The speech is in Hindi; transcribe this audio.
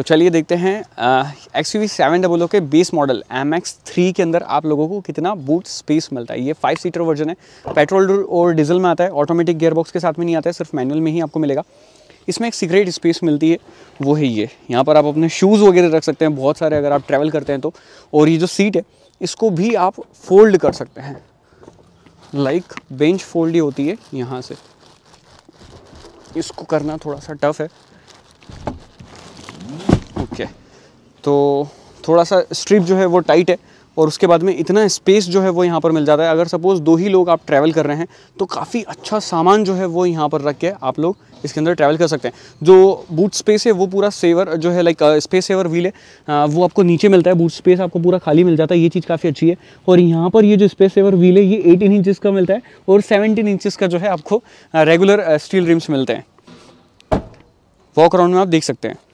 तो चलिए देखते हैं X U V seven double के base model M X three के अंदर आप लोगों को कितना बूट स्पेस मिलता है ये फाइव सीटर वर्जन है पेट्रोल और डीजल में आता है ऑटोमेटिक गेयर बॉक्स के साथ में नहीं आता है सिर्फ मैनुअल में ही आपको मिलेगा इसमें एक सीक्रेट स्पेस मिलती है वो है ये यहाँ पर आप अपने शूज़ वगैरह रख सकते हैं बहुत सारे अगर आप ट्रैवल करते हैं तो और ये जो सीट है इसको भी आप फोल्ड कर सकते हैं लाइक बेंच फोल्ड ही होती है यहाँ से इसको करना थोड़ा सा टफ है है तो थोड़ा सा स्ट्रिप जो है वो टाइट है और उसके बाद में इतना स्पेस जो है वो यहाँ पर मिल जाता है अगर सपोज़ दो ही लोग आप ट्रैवल कर रहे हैं तो काफ़ी अच्छा सामान जो है वो यहाँ पर रख के आप लोग इसके अंदर ट्रैवल कर सकते हैं जो बूट स्पेस है वो पूरा सेवर जो है लाइक स्पेस सेवर व्हील है आ, uh, वो आपको नीचे मिलता है बूट स्पेस आपको पूरा खाली मिल जाता है ये चीज़ काफ़ी अच्छी है और यहाँ पर ये जो स्पेस सेवर व्हील है ये एटीन इंचज़ का मिलता है और सेवनटीन इंचज़ का जो है आपको रेगुलर स्टील रिम्स मिलते हैं वॉक राउंड में आप देख सकते हैं